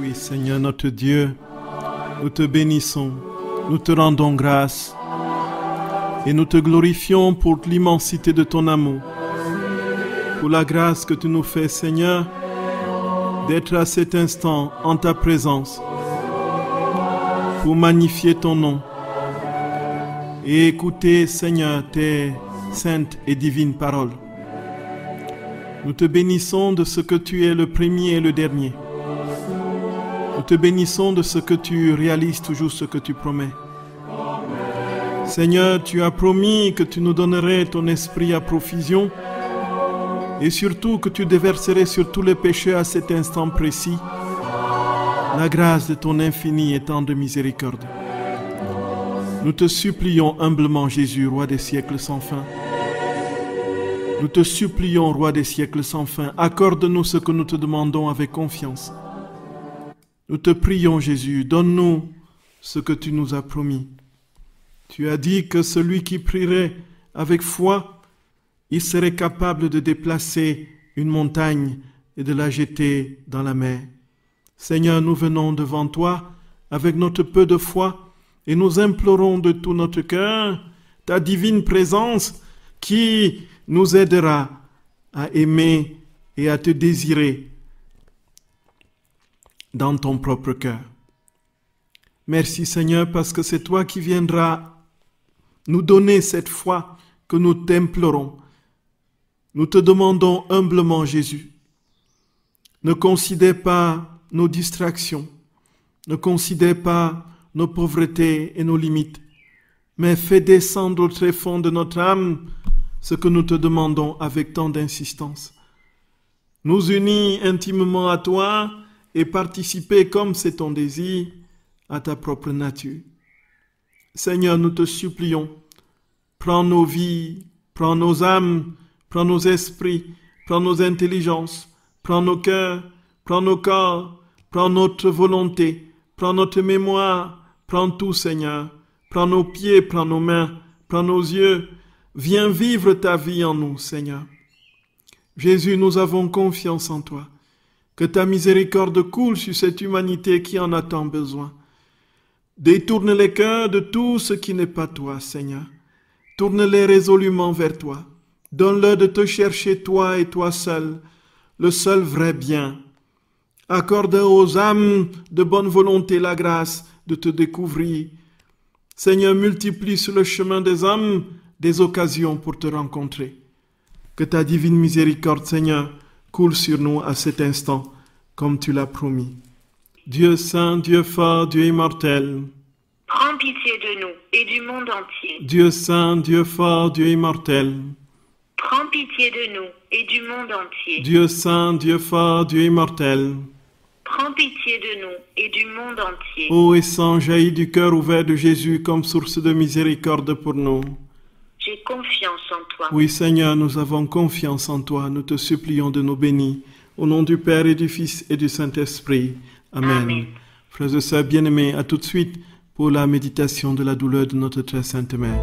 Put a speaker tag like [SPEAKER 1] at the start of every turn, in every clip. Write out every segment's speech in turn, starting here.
[SPEAKER 1] Oui, Seigneur notre Dieu, nous te bénissons, nous te rendons grâce et nous te glorifions pour l'immensité de ton amour, pour la grâce que tu nous fais, Seigneur, d'être à cet instant en ta présence pour magnifier ton nom et écouter, Seigneur, tes saintes et divines paroles. Nous te bénissons de ce que tu es le premier et le dernier. Nous te bénissons de ce que tu réalises toujours ce que tu promets. Seigneur, tu as promis que tu nous donnerais ton esprit à profusion et surtout que tu déverserais sur tous les pécheurs à cet instant précis la grâce de ton infini et de miséricorde. Nous te supplions humblement, Jésus, roi des siècles sans fin. Nous te supplions, roi des siècles sans fin, accorde-nous ce que nous te demandons avec confiance. Nous te prions, Jésus, donne-nous ce que tu nous as promis. Tu as dit que celui qui prierait avec foi, il serait capable de déplacer une montagne et de la jeter dans la mer. Seigneur, nous venons devant toi avec notre peu de foi et nous implorons de tout notre cœur ta divine présence qui nous aidera à aimer et à te désirer dans ton propre cœur. Merci Seigneur parce que c'est toi qui viendras nous donner cette foi que nous t'implorons. Nous te demandons humblement Jésus, ne considère pas nos distractions, ne considère pas nos pauvretés et nos limites, mais fais descendre au tréfonds de notre âme ce que nous te demandons avec tant d'insistance. Nous unis intimement à toi et participer comme c'est ton désir à ta propre nature. Seigneur, nous te supplions, prends nos vies, prends nos âmes, prends nos esprits, prends nos intelligences, prends nos cœurs, prends nos corps, prends notre volonté, prends notre mémoire, prends tout Seigneur, prends nos pieds, prends nos mains, prends nos yeux, Viens vivre ta vie en nous, Seigneur. Jésus, nous avons confiance en toi. Que ta miséricorde coule sur cette humanité qui en a tant besoin. Détourne les cœurs de tout ce qui n'est pas toi, Seigneur. Tourne-les résolument vers toi. Donne-leur de te chercher toi et toi seul, le seul vrai bien. Accorde aux âmes de bonne volonté la grâce de te découvrir. Seigneur, multiplie sur le chemin des âmes des occasions pour te rencontrer. Que ta divine miséricorde, Seigneur, coule sur nous à cet instant, comme tu l'as promis. Dieu saint, Dieu fort, Dieu immortel.
[SPEAKER 2] Prends pitié de nous et du monde entier.
[SPEAKER 1] Dieu saint, Dieu fort, Dieu immortel.
[SPEAKER 2] Prends pitié de nous et du monde entier. Dieu
[SPEAKER 1] saint, Dieu fort, Dieu immortel.
[SPEAKER 2] Prends pitié de nous et du monde entier. Ô
[SPEAKER 1] essence jaillit du cœur ouvert de Jésus comme source de miséricorde pour nous. J'ai confiance en toi. Oui, Seigneur, nous avons confiance en toi. Nous te supplions de nous bénir. Au nom du Père et du Fils et du Saint-Esprit. Amen. Frères et sœurs bien-aimés, à tout de suite pour la méditation de la douleur de notre très sainte Mère.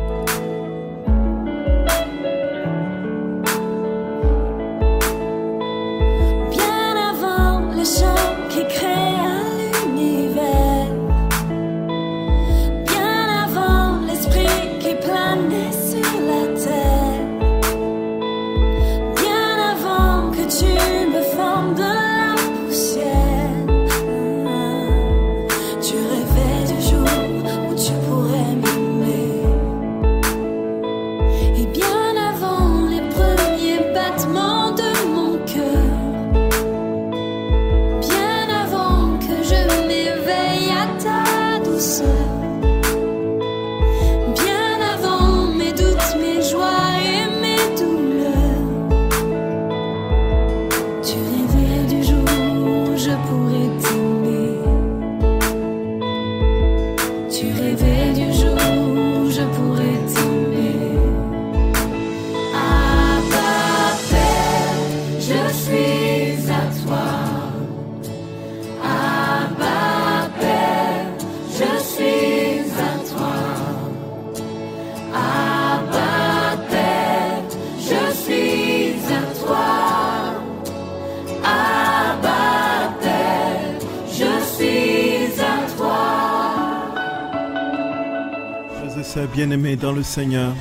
[SPEAKER 1] bien aimé dans le Seigneur,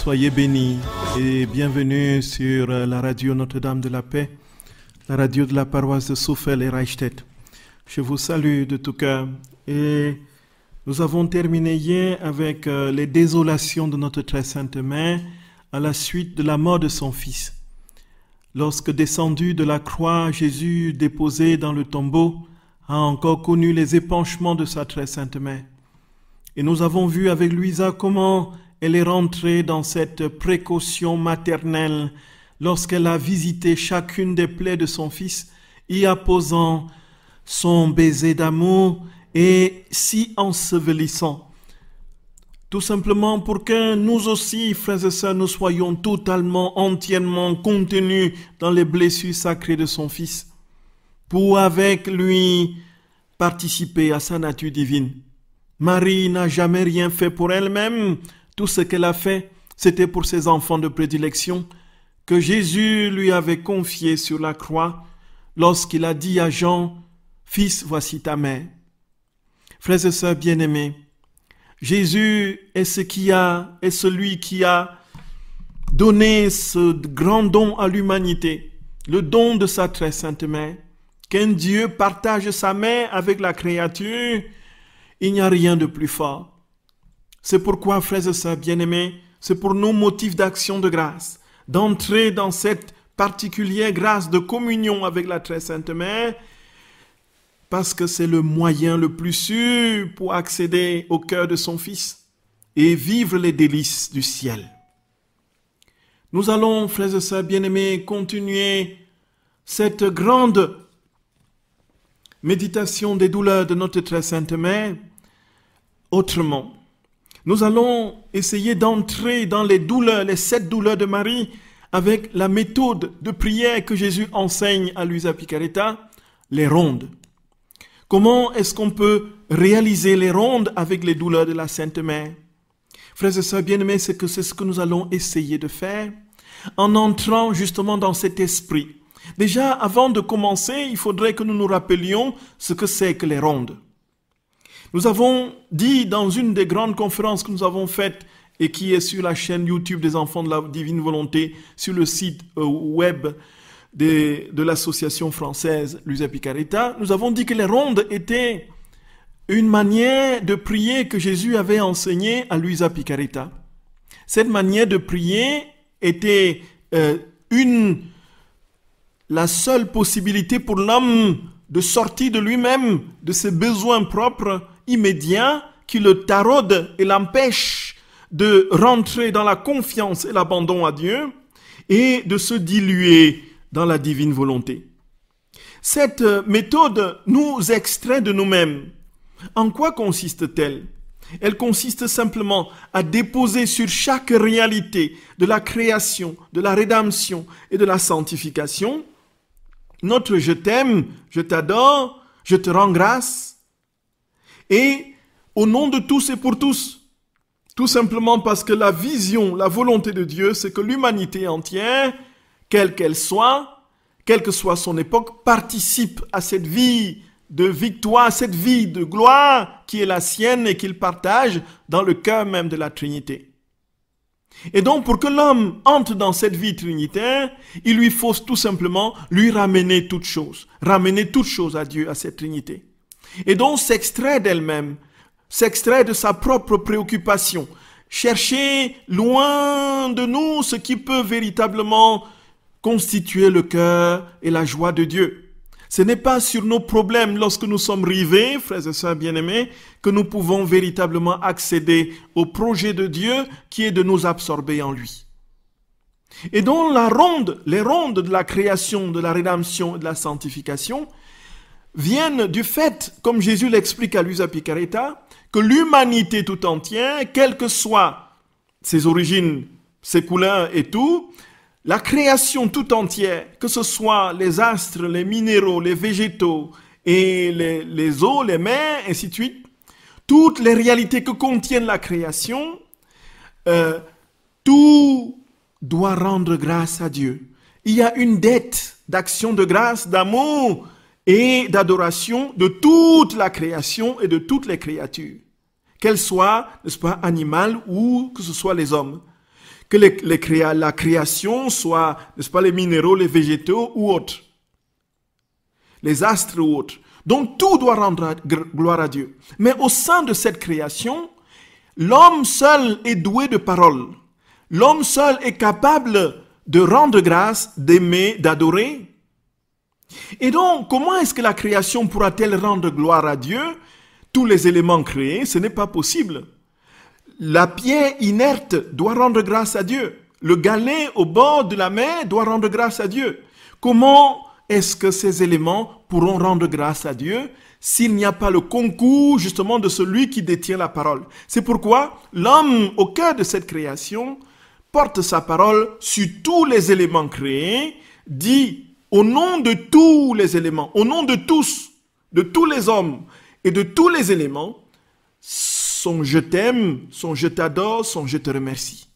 [SPEAKER 1] soyez bénis et bienvenue sur euh, la radio Notre-Dame de la Paix, la radio de la paroisse de Souffel et Reichstätt. Je vous salue de tout cœur et nous avons terminé hier avec euh, les désolations de notre très sainte mère à la suite de la mort de son fils. Lorsque descendu de la croix, Jésus déposé dans le tombeau a encore connu les épanchements de sa très sainte mère. Et nous avons vu avec Louisa comment elle est rentrée dans cette précaution maternelle lorsqu'elle a visité chacune des plaies de son fils, y apposant son baiser d'amour et s'y ensevelissant. Tout simplement pour que nous aussi, frères et sœurs, nous soyons totalement, entièrement contenus dans les blessures sacrées de son Fils, pour avec lui participer à sa nature divine. Marie n'a jamais rien fait pour elle-même. Tout ce qu'elle a fait, c'était pour ses enfants de prédilection que Jésus lui avait confiés sur la croix lorsqu'il a dit à Jean, Fils, voici ta mère. Frères et sœurs bien-aimés, Jésus est ce qui a, est celui qui a donné ce grand don à l'humanité, le don de sa très sainte mère. Qu'un Dieu partage sa mère avec la créature il n'y a rien de plus fort. C'est pourquoi, frères et sœurs bien-aimés, c'est pour nos motifs d'action de grâce, d'entrer dans cette particulière grâce de communion avec la très sainte mère, parce que c'est le moyen le plus sûr pour accéder au cœur de son Fils et vivre les délices du ciel. Nous allons, frères et sœurs bien-aimés, continuer cette grande méditation des douleurs de notre très sainte mère autrement. Nous allons essayer d'entrer dans les douleurs, les sept douleurs de Marie, avec la méthode de prière que Jésus enseigne à Luisa Picaretta, les rondes. Comment est-ce qu'on peut réaliser les rondes avec les douleurs de la Sainte Mère Frères et sœurs bien-aimés, c'est que c'est ce que nous allons essayer de faire en entrant justement dans cet esprit. Déjà, avant de commencer, il faudrait que nous nous rappelions ce que c'est que les rondes. Nous avons dit dans une des grandes conférences que nous avons faites et qui est sur la chaîne YouTube des enfants de la divine volonté, sur le site euh, web de l'association française Luisa Picareta, nous avons dit que les rondes étaient une manière de prier que Jésus avait enseigné à Luisa Picareta. Cette manière de prier était euh, une, la seule possibilité pour l'homme de sortir de lui-même, de ses besoins propres, immédiat qui le taraude et l'empêche de rentrer dans la confiance et l'abandon à Dieu et de se diluer dans la divine volonté. Cette méthode nous extrait de nous-mêmes. En quoi consiste-t-elle Elle consiste simplement à déposer sur chaque réalité de la création, de la rédemption et de la sanctification notre je t'aime, je t'adore, je te rends grâce, et au nom de tous et pour tous. Tout simplement parce que la vision, la volonté de Dieu, c'est que l'humanité entière, quelle qu'elle soit, quelle que soit son époque, participe à cette vie de victoire, cette vie de gloire qui est la sienne et qu'il partage dans le cœur même de la Trinité. Et donc pour que l'homme entre dans cette vie trinitaire, il lui faut tout simplement lui ramener toute chose, ramener toutes chose à Dieu, à cette Trinité et donc s'extrait d'elle-même, s'extrait de sa propre préoccupation, chercher loin de nous ce qui peut véritablement constituer le cœur et la joie de Dieu. Ce n'est pas sur nos problèmes lorsque nous sommes rivés, frères et sœurs bien-aimés, que nous pouvons véritablement accéder au projet de Dieu qui est de nous absorber en lui. Et dont la ronde, les rondes de la création, de la rédemption et de la sanctification, viennent du fait, comme Jésus l'explique à Luisa Picaretta, que l'humanité tout entière, quelles que soient ses origines, ses couleurs et tout, la création tout entière, que ce soit les astres, les minéraux, les végétaux et les, eaux, les mers, ainsi de suite, toutes les réalités que contient la création, euh, tout doit rendre grâce à Dieu. Il y a une dette d'action de grâce, d'amour, et d'adoration de toute la création et de toutes les créatures, qu'elles soient, n'est-ce pas, animales ou que ce soit les hommes. Que les, la création soit, n'est-ce pas, les minéraux, les végétaux ou autres, les astres ou autres. Donc tout doit rendre gloire à Dieu. Mais au sein de cette création, l'homme seul est doué de parole. L'homme seul est capable de rendre grâce, d'aimer, d'adorer, et donc, comment est-ce que la création pourra-t-elle rendre gloire à Dieu Tous les éléments créés, ce n'est pas possible. La pierre inerte doit rendre grâce à Dieu. Le galet au bord de la mer doit rendre grâce à Dieu. Comment est-ce que ces éléments pourront rendre grâce à Dieu s'il n'y a pas le concours justement de celui qui détient la parole C'est pourquoi l'homme au cœur de cette création porte sa parole sur tous les éléments créés, dit au nom de tous les éléments, au nom de tous, de tous les hommes et de tous les éléments, son je t'aime, son je t'adore, son je te remercie.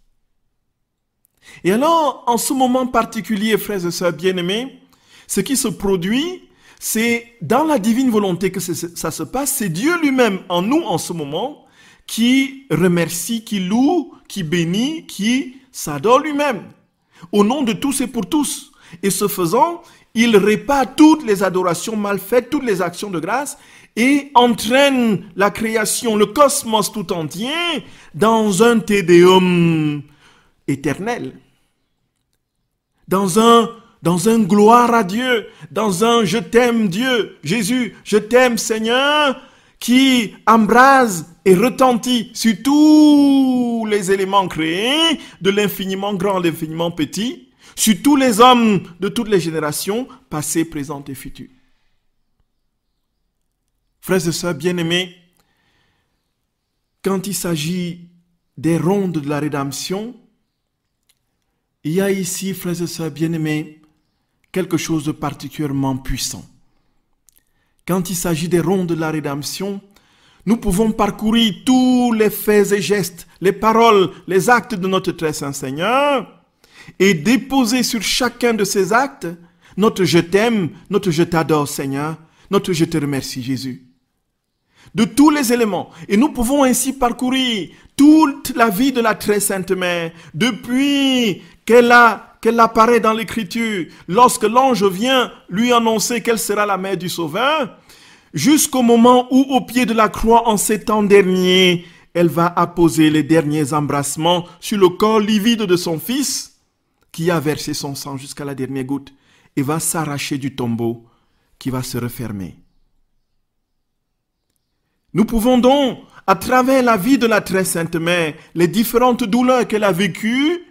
[SPEAKER 1] Et alors, en ce moment particulier, frères et sœurs bien-aimés, ce qui se produit, c'est dans la divine volonté que ça se passe, c'est Dieu lui-même en nous en ce moment qui remercie, qui loue, qui bénit, qui s'adore lui-même. Au nom de tous et pour tous. Et ce faisant, il répare toutes les adorations mal faites, toutes les actions de grâce, et entraîne la création, le cosmos tout entier, dans un tédéum éternel, dans un, dans un gloire à Dieu, dans un je t'aime Dieu, Jésus, je t'aime Seigneur, qui embrase et retentit sur tous les éléments créés, de l'infiniment grand à l'infiniment petit, sur tous les hommes de toutes les générations, passées, présentes et futures. Frères et sœurs bien-aimés, quand il s'agit des rondes de la rédemption, il y a ici, frères et sœurs bien-aimés, quelque chose de particulièrement puissant. Quand il s'agit des rondes de la rédemption, nous pouvons parcourir tous les faits et gestes, les paroles, les actes de notre très saint Seigneur, et déposer sur chacun de ces actes notre je t'aime, notre je t'adore Seigneur, notre je te remercie Jésus. De tous les éléments. Et nous pouvons ainsi parcourir toute la vie de la très sainte mère, depuis qu'elle a qu'elle apparaît dans l'écriture, lorsque l'ange vient lui annoncer qu'elle sera la mère du Sauveur, jusqu'au moment où, au pied de la croix, en ces temps derniers, elle va apposer les derniers embrassements sur le corps livide de son fils, qui a versé son sang jusqu'à la dernière goutte et va s'arracher du tombeau qui va se refermer. Nous pouvons donc, à travers la vie de la très sainte mère, les différentes douleurs qu'elle a vécues,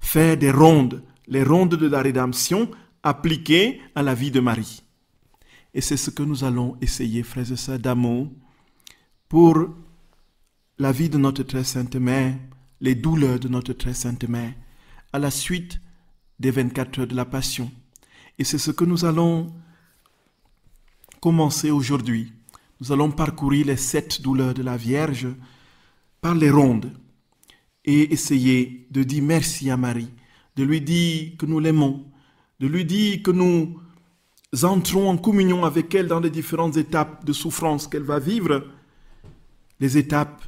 [SPEAKER 1] faire des rondes, les rondes de la rédemption appliquées à la vie de Marie. Et c'est ce que nous allons essayer, frères et sœurs d'amour, pour la vie de notre très sainte mère, les douleurs de notre très sainte mère à la suite des 24 heures de la Passion. Et c'est ce que nous allons commencer aujourd'hui. Nous allons parcourir les sept douleurs de la Vierge par les rondes et essayer de dire merci à Marie, de lui dire que nous l'aimons, de lui dire que nous entrons en communion avec elle dans les différentes étapes de souffrance qu'elle va vivre, les étapes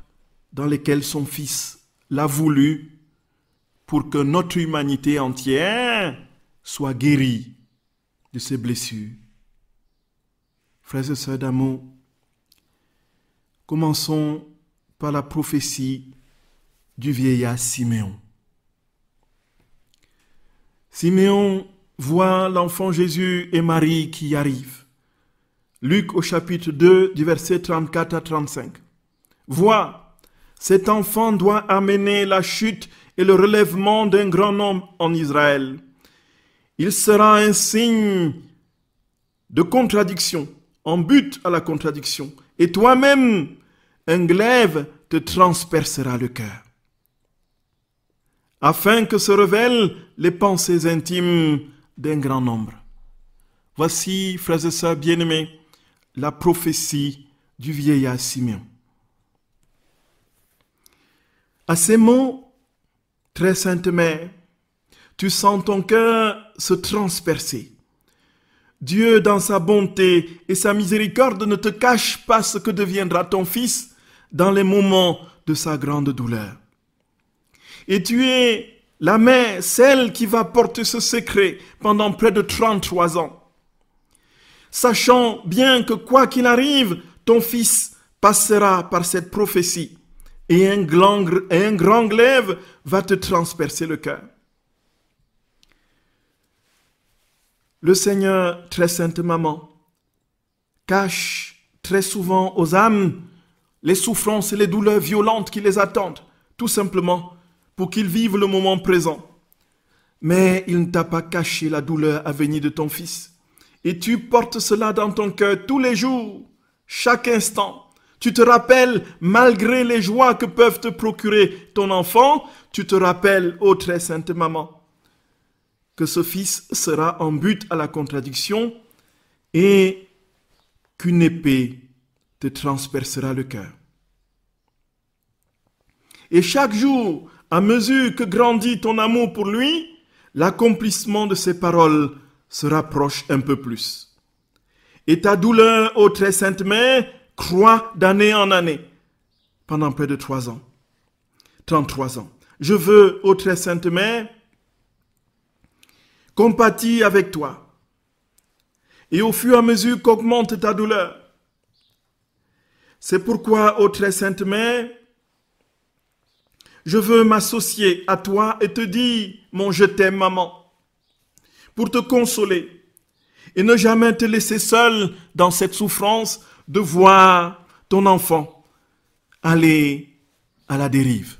[SPEAKER 1] dans lesquelles son Fils l'a voulu pour que notre humanité entière soit guérie de ses blessures. Frères et sœurs d'amour, commençons par la prophétie du vieillard Siméon. Siméon voit l'enfant Jésus et Marie qui arrivent. Luc au chapitre 2 du verset 34 à 35. Vois, cet enfant doit amener la chute et le relèvement d'un grand nombre en Israël. Il sera un signe de contradiction, en but à la contradiction. Et toi-même, un glaive te transpercera le cœur. Afin que se révèlent les pensées intimes d'un grand nombre. Voici, frères et sœurs bien-aimés, la prophétie du vieillard Simeon. À ces mots, très sainte mère, tu sens ton cœur se transpercer. Dieu, dans sa bonté et sa miséricorde, ne te cache pas ce que deviendra ton fils dans les moments de sa grande douleur. Et tu es la mère, celle qui va porter ce secret pendant près de 33 ans. Sachant bien que quoi qu'il arrive, ton fils passera par cette prophétie et un grand, glaive va te transpercer le cœur. Le Seigneur, très sainte maman, cache très souvent aux âmes les souffrances et les douleurs violentes qui les attendent, tout simplement pour qu'ils vivent le moment présent. Mais il ne t'a pas caché la douleur à venir de ton fils. Et tu portes cela dans ton cœur tous les jours, chaque instant. Tu te rappelles, malgré les joies que peuvent te procurer ton enfant, tu te rappelles, ô très sainte maman, que ce fils sera en but à la contradiction et qu'une épée te transpercera le cœur. Et chaque jour, à mesure que grandit ton amour pour lui, l'accomplissement de ses paroles se rapproche un peu plus. Et ta douleur, ô très sainte mère, Crois d'année en année pendant près de trois ans. 33 ans. Je veux, ô très sainte mère, compatir avec toi. Et au fur et à mesure qu'augmente ta douleur, c'est pourquoi, ô très sainte mère, je veux m'associer à toi et te dire, mon je t'aime maman, pour te consoler et ne jamais te laisser seul dans cette souffrance de voir ton enfant aller à la dérive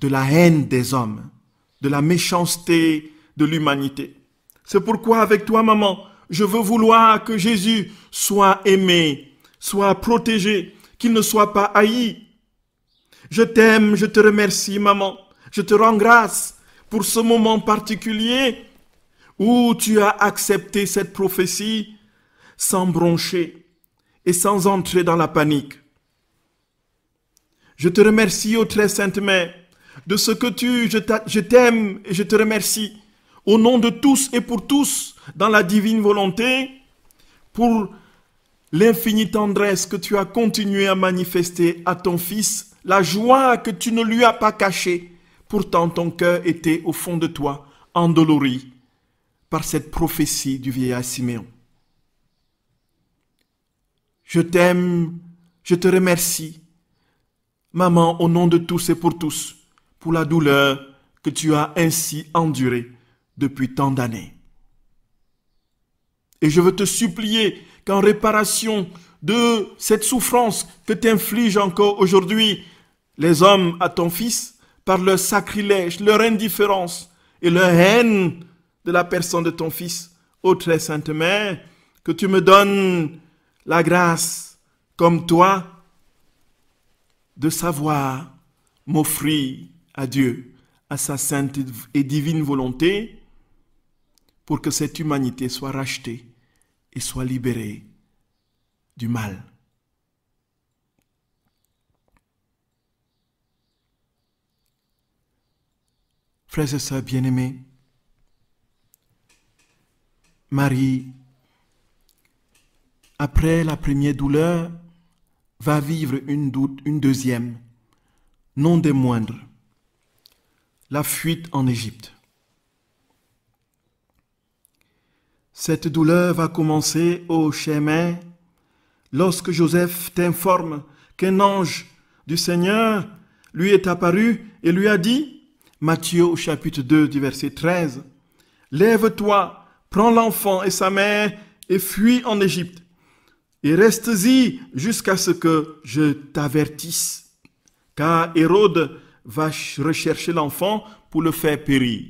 [SPEAKER 1] de la haine des hommes, de la méchanceté de l'humanité. C'est pourquoi avec toi, maman, je veux vouloir que Jésus soit aimé, soit protégé, qu'il ne soit pas haï. Je t'aime, je te remercie, maman. Je te rends grâce pour ce moment particulier où tu as accepté cette prophétie sans broncher, et sans entrer dans la panique. Je te remercie, ô très sainte Mère, de ce que tu, je t'aime et je te remercie, au nom de tous et pour tous, dans la divine volonté, pour l'infinie tendresse que tu as continué à manifester à ton Fils, la joie que tu ne lui as pas cachée. Pourtant, ton cœur était au fond de toi endolori par cette prophétie du vieil Siméon. Je t'aime, je te remercie. Maman, au nom de tous et pour tous, pour la douleur que tu as ainsi endurée depuis tant d'années. Et je veux te supplier qu'en réparation de cette souffrance que t'infligent encore aujourd'hui, les hommes à ton fils, par leur sacrilège, leur indifférence et leur haine de la personne de ton fils, ô très sainte mère, que tu me donnes la grâce, comme toi, de savoir m'offrir à Dieu, à sa sainte et divine volonté, pour que cette humanité soit rachetée et soit libérée du mal. Frères et sœurs bien-aimés, Marie après la première douleur, va vivre une, deuxième, non des moindres, la fuite en Égypte. Cette douleur va commencer au chemin lorsque Joseph t'informe qu'un ange du Seigneur lui est apparu et lui a dit, Matthieu chapitre 2 du verset 13, Lève-toi, prends l'enfant et sa mère et fuis en Égypte et reste-y jusqu'à ce que je t'avertisse, car Hérode va rechercher l'enfant pour le faire périr.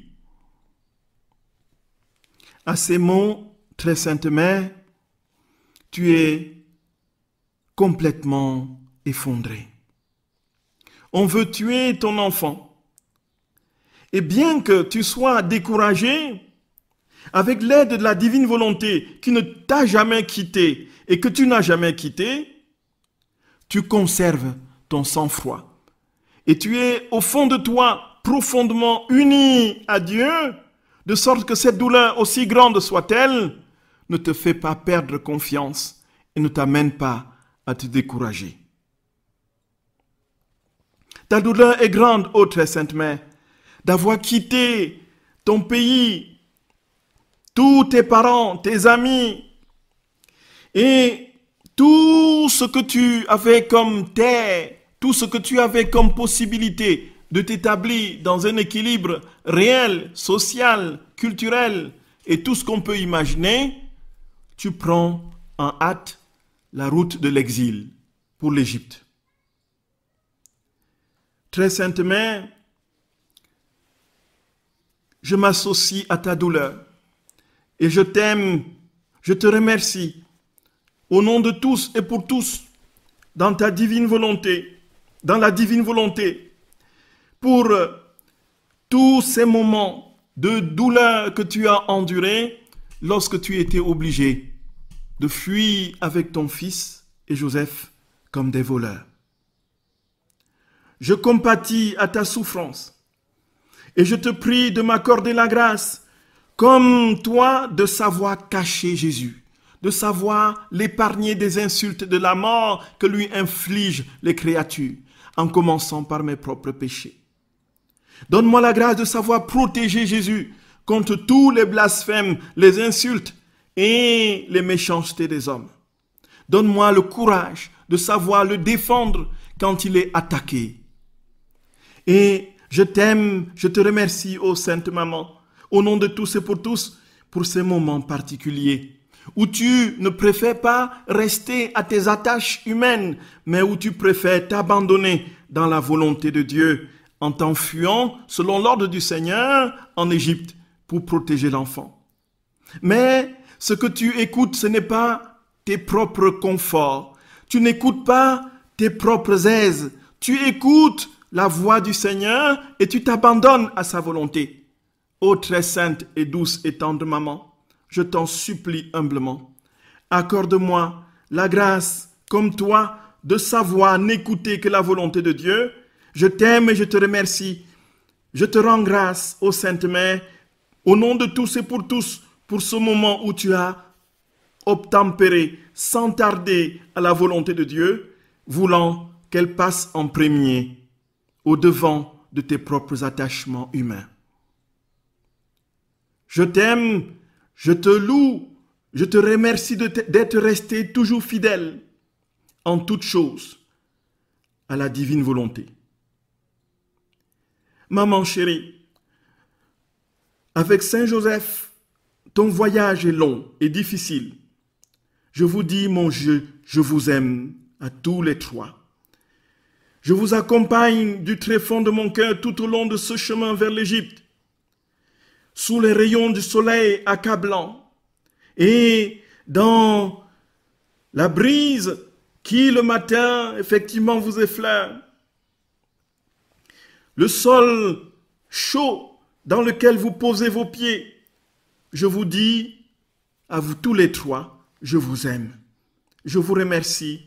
[SPEAKER 1] À ces mots, très sainte mère, tu es complètement effondré. On veut tuer ton enfant. Et bien que tu sois découragé, avec l'aide de la divine volonté qui ne t'a jamais quitté, et que tu n'as jamais quitté, tu conserves ton sang-froid. Et tu es au fond de toi profondément uni à Dieu, de sorte que cette douleur, aussi grande soit-elle, ne te fait pas perdre confiance et ne t'amène pas à te décourager. Ta douleur est grande, ô très sainte mère, d'avoir quitté ton pays, tous tes parents, tes amis, et tout ce que tu avais comme terre, tout ce que tu avais comme possibilité de t'établir dans un équilibre réel, social, culturel, et tout ce qu'on peut imaginer, tu prends en hâte la route de l'exil pour l'Égypte. Très sainte mère, je m'associe à ta douleur et je t'aime, je te remercie au nom de tous et pour tous, dans ta divine volonté, dans la divine volonté, pour euh, tous ces moments de douleur que tu as endurés lorsque tu étais obligé de fuir avec ton fils et Joseph comme des voleurs. Je compatis à ta souffrance et je te prie de m'accorder la grâce, comme toi, de savoir cacher Jésus de savoir l'épargner des insultes de la mort que lui infligent les créatures, en commençant par mes propres péchés. Donne-moi la grâce de savoir protéger Jésus contre tous les blasphèmes, les insultes et les méchancetés des hommes. Donne-moi le courage de savoir le défendre quand il est attaqué. Et je t'aime, je te remercie, ô Sainte Maman, au nom de tous et pour tous, pour ces moments particuliers où tu ne préfères pas rester à tes attaches humaines, mais où tu préfères t'abandonner dans la volonté de Dieu en t'enfuyant selon l'ordre du Seigneur en Égypte pour protéger l'enfant. Mais ce que tu écoutes, ce n'est pas tes propres conforts. Tu n'écoutes pas tes propres aises. Tu écoutes la voix du Seigneur et tu t'abandonnes à sa volonté. Ô très sainte et douce et tendre maman, je t'en supplie humblement. Accorde-moi la grâce, comme toi, de savoir n'écouter que la volonté de Dieu. Je t'aime et je te remercie. Je te rends grâce, ô Sainte Mère, au nom de tous et pour tous, pour ce moment où tu as obtempéré sans tarder à la volonté de Dieu, voulant qu'elle passe en premier au devant de tes propres attachements humains. Je t'aime je te loue, je te remercie d'être resté toujours fidèle en toutes choses à la divine volonté. Maman chérie, avec Saint Joseph, ton voyage est long et difficile. Je vous dis, mon Dieu, je vous aime à tous les trois. Je vous accompagne du tréfonds de mon cœur tout au long de ce chemin vers l'Égypte sous les rayons du soleil accablant et dans la brise qui le matin effectivement vous effleure. Le sol chaud dans lequel vous posez vos pieds. Je vous dis, à vous tous les trois, je vous aime. Je vous remercie.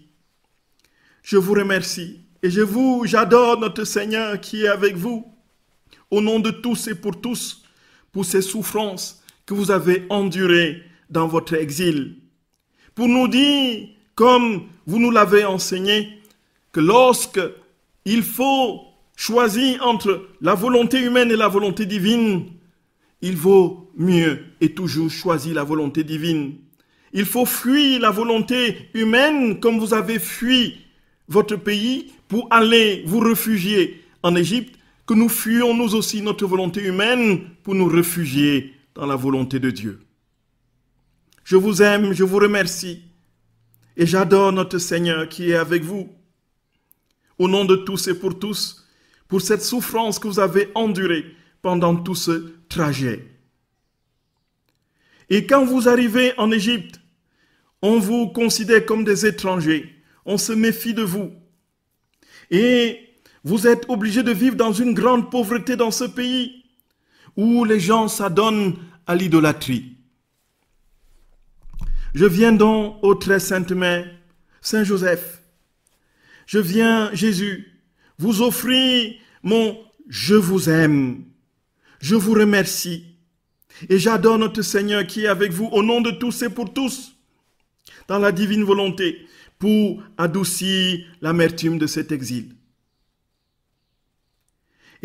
[SPEAKER 1] Je vous remercie. Et je vous, j'adore notre Seigneur qui est avec vous. Au nom de tous et pour tous, pour ces souffrances que vous avez endurées dans votre exil. Pour nous dire, comme vous nous l'avez enseigné, que lorsque il faut choisir entre la volonté humaine et la volonté divine, il vaut mieux et toujours choisir la volonté divine. Il faut fuir la volonté humaine comme vous avez fui votre pays pour aller vous réfugier en Égypte que nous fuyons nous aussi notre volonté humaine pour nous réfugier dans la volonté de Dieu. Je vous aime, je vous remercie et j'adore notre Seigneur qui est avec vous. Au nom de tous et pour tous, pour cette souffrance que vous avez endurée pendant tout ce trajet. Et quand vous arrivez en Égypte, on vous considère comme des étrangers, on se méfie de vous. Et vous êtes obligés de vivre dans une grande pauvreté dans ce pays où les gens s'adonnent à l'idolâtrie. Je viens donc au très sainte mère, Saint Joseph. Je viens, Jésus, vous offrir mon je vous aime. Je vous remercie. Et j'adore notre Seigneur qui est avec vous au nom de tous et pour tous, dans la divine volonté, pour adoucir l'amertume de cet exil.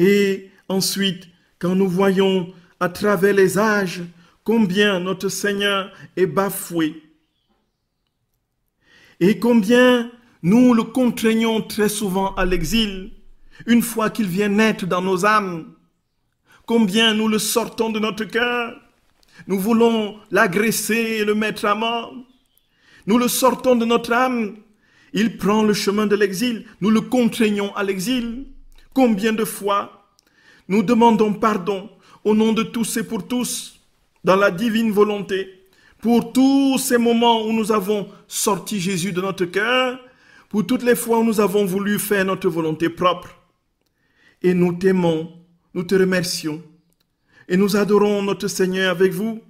[SPEAKER 1] Et ensuite, quand nous voyons à travers les âges combien notre Seigneur est bafoué et combien nous le contraignons très souvent à l'exil, une fois qu'il vient naître dans nos âmes, combien nous le sortons de notre cœur, nous voulons l'agresser et le mettre à mort, nous le sortons de notre âme, il prend le chemin de l'exil, nous le contraignons à l'exil, Combien de fois nous demandons pardon au nom de tous et pour tous dans la divine volonté pour tous ces moments où nous avons sorti Jésus de notre cœur, pour toutes les fois où nous avons voulu faire notre volonté propre. Et nous t'aimons, nous te remercions et nous adorons notre Seigneur avec vous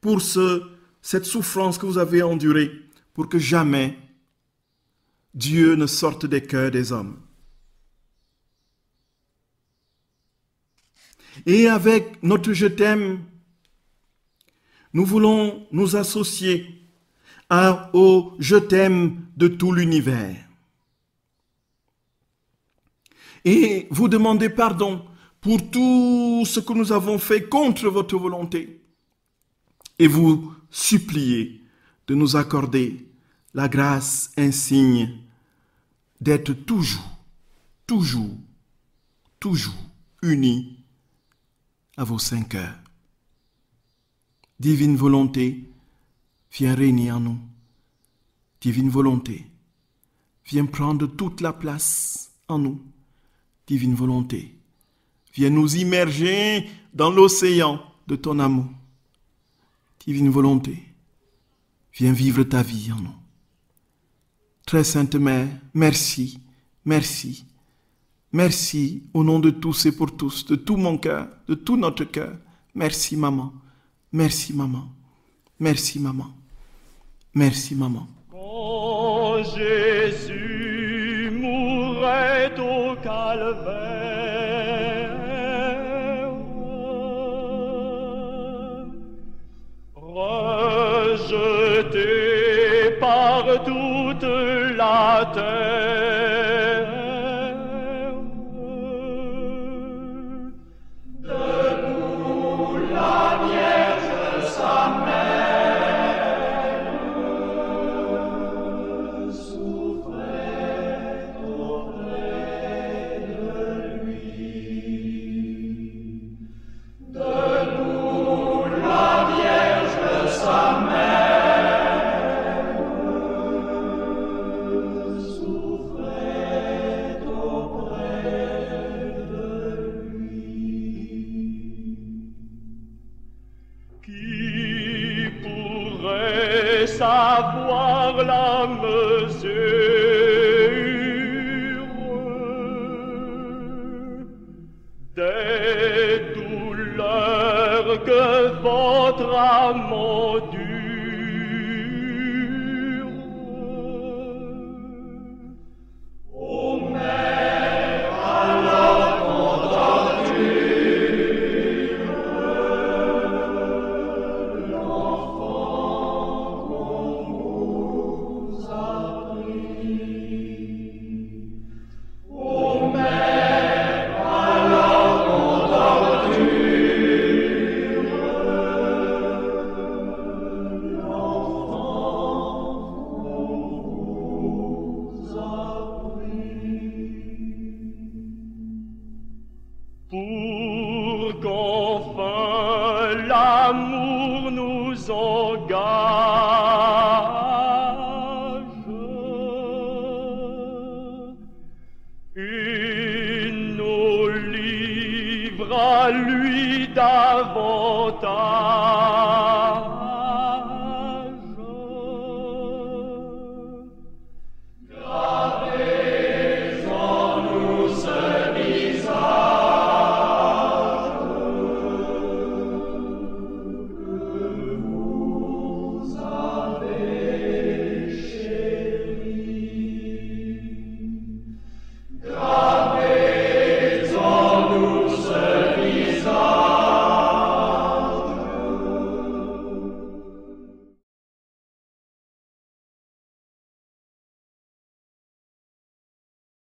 [SPEAKER 1] pour ce, cette souffrance que vous avez endurée, pour que jamais Dieu ne sorte des cœurs des hommes. Et avec notre Je t'aime, nous voulons nous associer à, au Je t'aime de tout l'univers. Et vous demandez pardon pour tout ce que nous avons fait contre votre volonté. Et vous supplier de nous accorder la grâce signe d'être toujours, toujours, toujours unis à vos cinq heures. Divine volonté, viens régner en nous. Divine volonté, viens prendre toute la place en nous. Divine volonté, viens nous immerger dans l'océan de ton amour. Divine volonté, viens vivre ta vie en nous. Très Sainte Mère, merci, merci, Merci au nom de tous et pour tous, de tout mon cœur, de tout notre cœur. Merci maman. Merci maman. Merci maman. Merci maman. Quand
[SPEAKER 2] Jésus mourait au calvaire, rejeté par toute la terre, par la mesure des douleurs que votre âme Ooh.